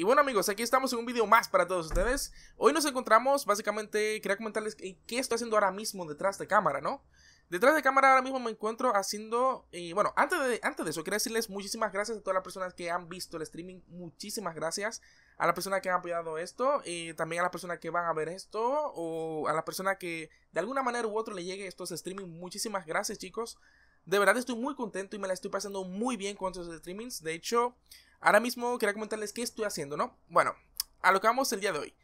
Y bueno amigos, aquí estamos en un video más para todos ustedes Hoy nos encontramos, básicamente, quería comentarles qué estoy haciendo ahora mismo detrás de cámara, ¿no? Detrás de cámara ahora mismo me encuentro haciendo, eh, bueno, antes de, antes de eso quería decirles muchísimas gracias a todas las personas que han visto el streaming, muchísimas gracias a la persona que han apoyado esto, y eh, también a la persona que van a ver esto, o a la persona que de alguna manera u otro le llegue estos streaming, muchísimas gracias chicos, de verdad estoy muy contento y me la estoy pasando muy bien con estos streamings, de hecho... Ahora mismo quería comentarles qué estoy haciendo, ¿no? Bueno, a lo que vamos el día de hoy.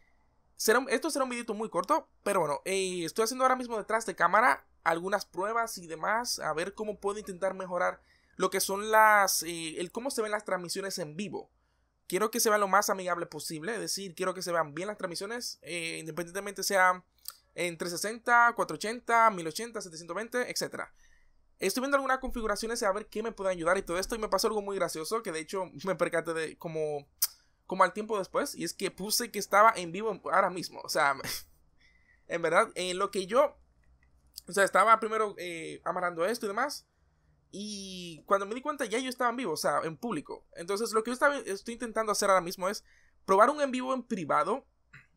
Será, esto será un videito muy corto, pero bueno, eh, estoy haciendo ahora mismo detrás de cámara algunas pruebas y demás, a ver cómo puedo intentar mejorar lo que son las, eh, el cómo se ven las transmisiones en vivo. Quiero que se vean lo más amigable posible, es decir, quiero que se vean bien las transmisiones, eh, independientemente sea en 360, 480, 1080, 720, etcétera. Estoy viendo algunas configuraciones a ver qué me puede ayudar y todo esto. Y me pasó algo muy gracioso que de hecho me percaté de como, como al tiempo después. Y es que puse que estaba en vivo ahora mismo. O sea, en verdad, en lo que yo. O sea, estaba primero Amarando eh, amarrando esto y demás. Y cuando me di cuenta ya yo estaba en vivo, o sea, en público. Entonces lo que yo estoy intentando hacer ahora mismo es probar un en vivo en privado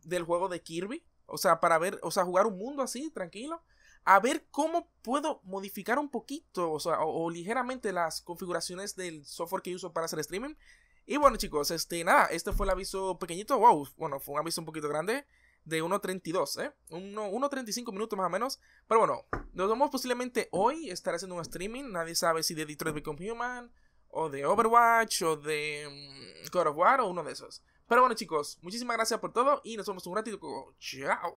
del juego de Kirby. O sea, para ver, o sea, jugar un mundo así, tranquilo a ver cómo puedo modificar un poquito o, sea, o, ligeramente las configuraciones del software que uso para hacer streaming. Y bueno chicos, este nada, este fue el aviso pequeñito, wow, bueno, fue un aviso un poquito grande de 1.32, ¿eh? 1.35 minutos más o menos. Pero bueno, nos vemos posiblemente hoy, estaré haciendo un streaming, nadie sabe si de Detroit Become Human, o de Overwatch, o de mm, God of War, o uno de esos. Pero bueno chicos, muchísimas gracias por todo y nos vemos un ratito. Chao.